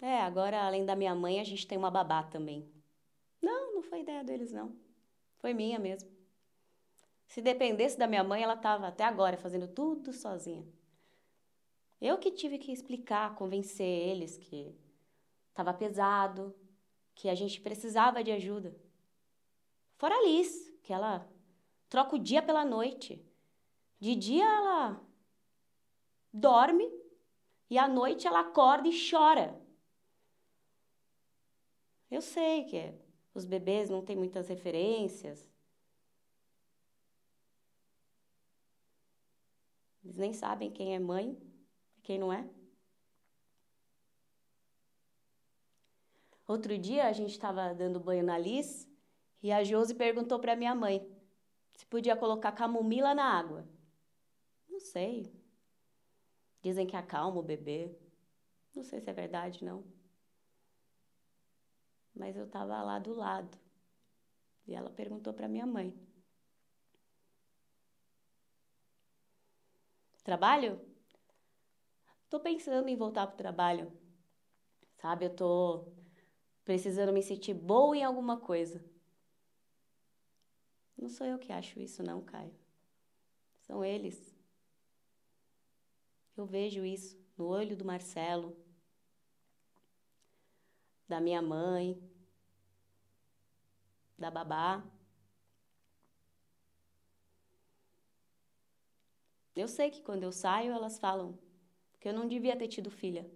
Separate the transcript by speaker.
Speaker 1: É, agora além da minha mãe, a gente tem uma
Speaker 2: babá também. Não, não foi ideia deles, não. Foi minha mesmo. Se dependesse da minha mãe, ela estava até agora fazendo tudo sozinha. Eu que tive que explicar, convencer eles que estava pesado, que a gente precisava de ajuda. Fora a Liz, que ela troca o dia pela noite. De dia ela dorme e à noite ela acorda e chora eu sei que é. os bebês não têm muitas referências. Eles nem sabem quem é mãe e quem não é. Outro dia a gente estava dando banho na Liz e a Josi perguntou para minha mãe se podia colocar camomila na água. Não sei. Dizem que acalma o bebê. Não sei se é verdade, não mas eu estava lá do lado. E ela perguntou para minha mãe: Trabalho? Tô pensando em voltar pro trabalho. Sabe, eu tô precisando me sentir boa em alguma coisa. Não sou eu que acho isso, não, Caio. São eles. Eu vejo isso no olho do Marcelo, da minha mãe, da babá. Eu sei que quando eu saio, elas falam que eu não devia ter tido filha.